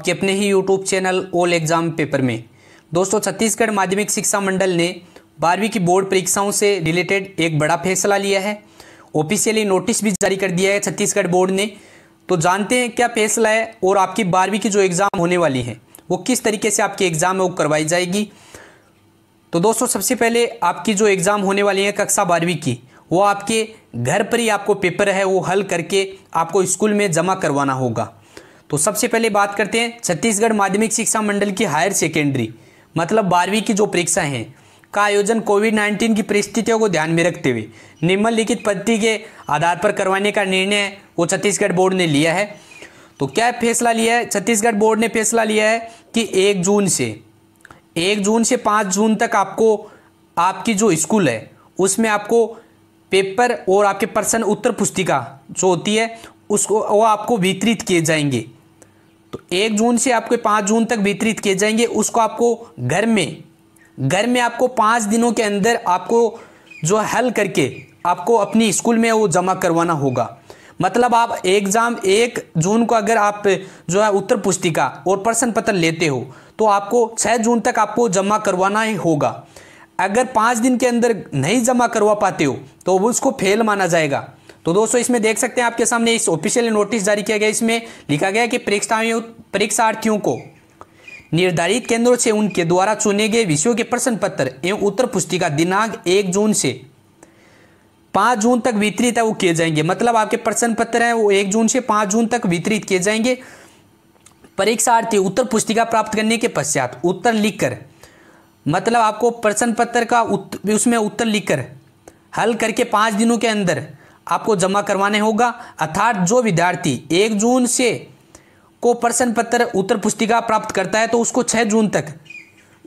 आपके अपने ही YouTube channel all exam paper में दोस्तों छत्तीसगढ़ माध्यमिक शिक्षा मंडल ने बारहवीं की बोर्ड परीक्षाओं से रिलेटेड एक बड़ा फैसला लिया है ऑफिशियली नोटिस भी जारी कर दिया है छत्तीसगढ़ बोर्ड ने तो जानते हैं क्या फैसला है और आपकी बारहवीं की जो एग्ज़ाम होने वाली है वो किस तरीके से आपकी एग्ज़ाम है वो करवाई जाएगी तो दोस्तों सबसे पहले आपकी जो एग्ज़ाम होने वाली है कक्षा बारहवीं की वो आपके घर पर ही आपको पेपर है वो हल करके आपको स्कूल में जमा करवाना होगा तो सबसे पहले बात करते हैं छत्तीसगढ़ माध्यमिक शिक्षा मंडल की हायर सेकेंडरी मतलब बारहवीं की जो परीक्षाएं हैं का आयोजन कोविड 19 की परिस्थितियों को ध्यान में रखते हुए निम्नलिखित पद्धति के आधार पर करवाने का निर्णय वो छत्तीसगढ़ बोर्ड ने लिया है तो क्या फैसला लिया है छत्तीसगढ़ बोर्ड ने फैसला लिया है कि एक जून से एक जून से पाँच जून तक आपको आपकी जो स्कूल है उसमें आपको पेपर और आपके पर्सन उत्तर पुस्तिका जो होती है उसको वो आपको वितरित किए जाएंगे तो एक जून से आपके पाँच जून तक वितरित किए जाएंगे उसको आपको घर में घर में आपको पाँच दिनों के अंदर आपको जो हल करके आपको अपनी स्कूल में वो जमा करवाना होगा मतलब आप एग्ज़ाम एक जून को अगर आप जो है उत्तर पुस्तिका और प्रश्न पत्र लेते हो तो आपको छः जून तक आपको जमा करवाना ही होगा अगर पाँच दिन के अंदर नहीं जमा करवा पाते हो तो वो उसको फेल माना जाएगा तो दोस्तों इसमें देख सकते हैं आपके सामने इस ऑफिशियल नोटिस जारी किया गया इसमें लिखा गया कि परीक्षाओं परीक्षार्थियों को निर्धारित केंद्रों से उनके द्वारा चुने गए विषयों के प्रश्न पत्र एवं उत्तर पुस्तिका दिनांक एक जून से पाँच जून तक वितरित है वो किए जाएंगे मतलब आपके प्रश्न पत्र हैं वो एक जून से पाँच जून तक वितरित किए जाएंगे परीक्षार्थी उत्तर पुस्तिका प्राप्त करने के पश्चात उत्तर लिखकर मतलब आपको प्रश्न पत्र का उत, उसमें उत्तर लिखकर हल करके पाँच दिनों के अंदर आपको जमा करवाने होगा अर्थात जो विद्यार्थी एक जून से को प्रश्न पत्र उत्तर पुस्तिका प्राप्त करता है तो उसको छः जून तक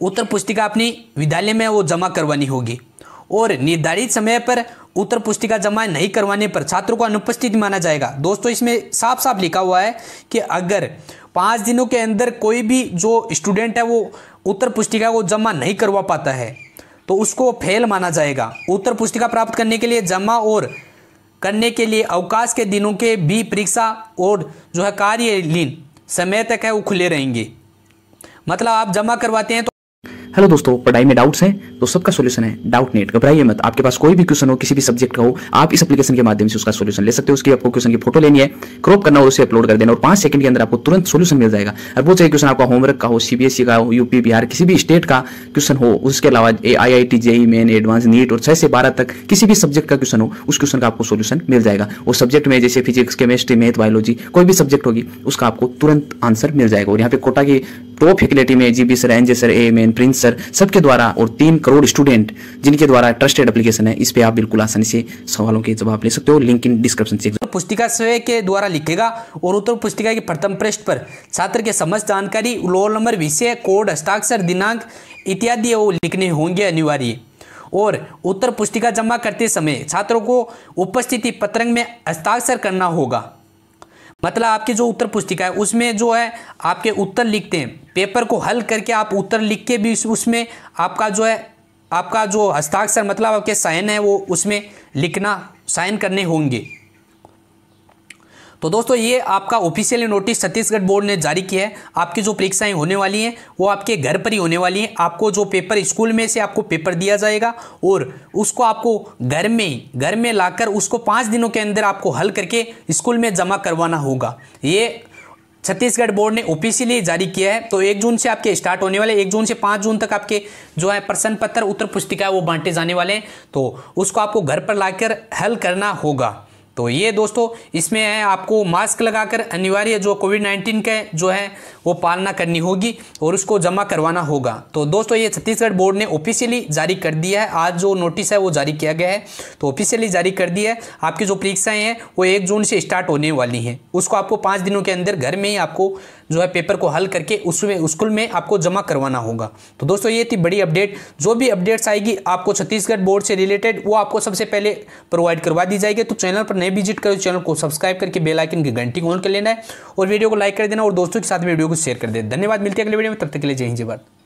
उत्तर पुस्तिका अपनी विद्यालय में वो जमा करवानी होगी और निर्धारित समय पर उत्तर पुस्तिका जमा नहीं करवाने पर छात्रों को अनुपस्थित माना जाएगा दोस्तों इसमें साफ साफ लिखा हुआ है कि अगर पाँच दिनों के अंदर कोई भी जो स्टूडेंट है वो उत्तर पुस्तिका को जमा नहीं करवा पाता है तो उसको फेल माना जाएगा उत्तर पुस्तिका प्राप्त करने के लिए जमा और करने के लिए अवकाश के दिनों के भी परीक्षा और जो है कार्यलीन समय तक है वो खुले रहेंगे मतलब आप जमा करवाते हैं तो हेलो दोस्तों पढ़ाई में डाउट्स हैं तो सबका सोल्यूशन है डाउट नेट घबराइए मत आपके पास कोई भी क्वेश्चन हो किसी भी सब्जेक्ट का हो आप इस एप्लीकेशन के माध्यम से उसका सोल्यूशन ले सकते हो उसकी आपको क्वेश्चन की फोटो लेनी है क्रॉप करना और उसे अपलोड कर देना और पांच सेकंड के अंदर आपको तुरंत सोल्यूशन मिल जाएगा और वो चाहिए क्वेश्चन आपका होमवर्क का हो सीबीएसई e का हो यूपी बिहार किसी भी स्टेट का क्वेश्चन हो उसके अलावा A I I T JEE main advance NEET और छह से बारह तक किसी भी सब्जेक्ट का क्वेश्चन हो उस क्वेश्चन का आपको सोल्यूशन मिल जाएगा वो सब्जेक्ट में जैसे फिजिक्स केमिस्ट्री मैथ बायोलॉजी कोई भी सब्जेक्ट होगी उसका आपको तुरंत आंसर मिल जाएगा और यहाँ पे कोटा की टॉप फैकल्टी में जी sir NJ sir M N Prince sir सबके द्वारा और तीन करोड़ स्टूडेंट जिनके द्वारा ट्रस्टेड एप्लीकेशन है इस पर आप बिल्कुल आसानी से सवालों के जवाब ले सकते हो लिंक इन डिस्क्रिप्शन से पुस्तिका स्वयं के द्वारा लिखेगा और उत्तर पुस्तिका के प्रथम पृष्ठ पर छात्र के समस्त जानकारी रोल नंबर विषय कोड हस्ताक्षर दिनांक इत्यादि वो लिखने होंगे अनिवार्य और उत्तर पुस्तिका जमा करते समय छात्रों को उपस्थिति पत्रंग में हस्ताक्षर करना होगा मतलब आपकी जो उत्तर पुस्तिका है उसमें जो है आपके उत्तर लिखते हैं पेपर को हल करके आप उत्तर लिख के भी उसमें आपका जो है आपका जो हस्ताक्षर मतलब आपके साइन है वो उसमें लिखना साइन करने होंगे तो दोस्तों ये आपका ऑफिशियली नोटिस छत्तीसगढ़ बोर्ड ने जारी किया है आपकी जो परीक्षाएं होने वाली हैं वो आपके घर पर ही होने वाली हैं आपको जो पेपर स्कूल में से आपको पेपर दिया जाएगा और उसको आपको घर में घर में लाकर उसको पाँच दिनों के अंदर आपको हल करके स्कूल में जमा करवाना होगा ये छत्तीसगढ़ बोर्ड ने ऑफिशियली जारी किया है तो एक जून से आपके स्टार्ट होने वाले एक जून से पाँच जून तक आपके जो है प्रश्न पत्र उत्तर पुस्तिका वो बांटे जाने वाले हैं तो उसको आपको घर पर लाकर हल करना होगा तो ये दोस्तों इसमें है आपको मास्क लगाकर अनिवार्य जो कोविड नाइन्टीन के जो है वो पालना करनी होगी और उसको जमा करवाना होगा तो दोस्तों ये छत्तीसगढ़ बोर्ड ने ऑफिशियली जारी कर दिया है आज जो नोटिस है वो जारी किया गया है तो ऑफिशियली जारी कर दिया है आपकी जो परीक्षाएँ हैं वो एक जून से स्टार्ट होने वाली हैं उसको आपको पाँच दिनों के अंदर घर में ही आपको जो है पेपर को हल करके उसमें स्कूल में आपको जमा करवाना होगा तो दोस्तों ये थी बड़ी अपडेट जो भी अपडेट्स आएगी आपको छत्तीसगढ़ बोर्ड से रिलेटेड वो आपको सबसे पहले प्रोवाइड करवा दी जाएगी तो चैनल पर नए विजिट करो चैनल को सब्सक्राइब करके बेलाइकन की घंटी ऑन कर लेना है और वीडियो को लाइक कर देना और दोस्तों के साथ वीडियो को शेयर कर देना धन्यवाद मिलती है अगले वीडियो में तब तक के लिए जय हिंद जय भारत